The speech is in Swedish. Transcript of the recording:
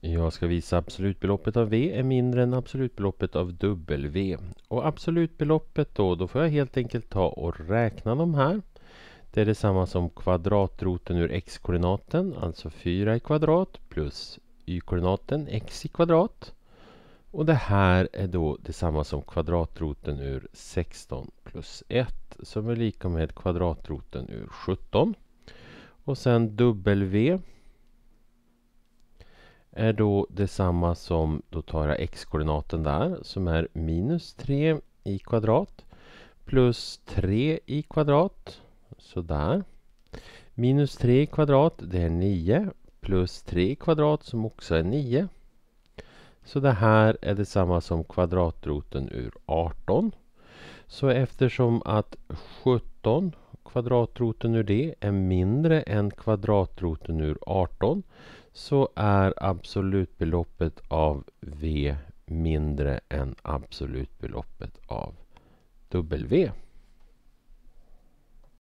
Jag ska visa absolutbeloppet av V är mindre än absolutbeloppet av W. Och absolutbeloppet då, då får jag helt enkelt ta och räkna de här. Det är detsamma som kvadratroten ur x-koordinaten, alltså 4 i kvadrat plus y-koordinaten x i kvadrat. Och det här är då detsamma som kvadratroten ur 16 plus 1 som är lika med kvadratroten ur 17. Och sen W är då detsamma som, då tar jag x-koordinaten där som är minus 3 i kvadrat plus 3 i kvadrat, sådär. Minus 3 i kvadrat, det är 9 plus 3 i kvadrat som också är 9. Så det här är detsamma som kvadratroten ur 18. Så eftersom att 17 kvadratroten ur det är mindre än kvadratroten ur 18 så är absolutbeloppet av V mindre än absolutbeloppet av W.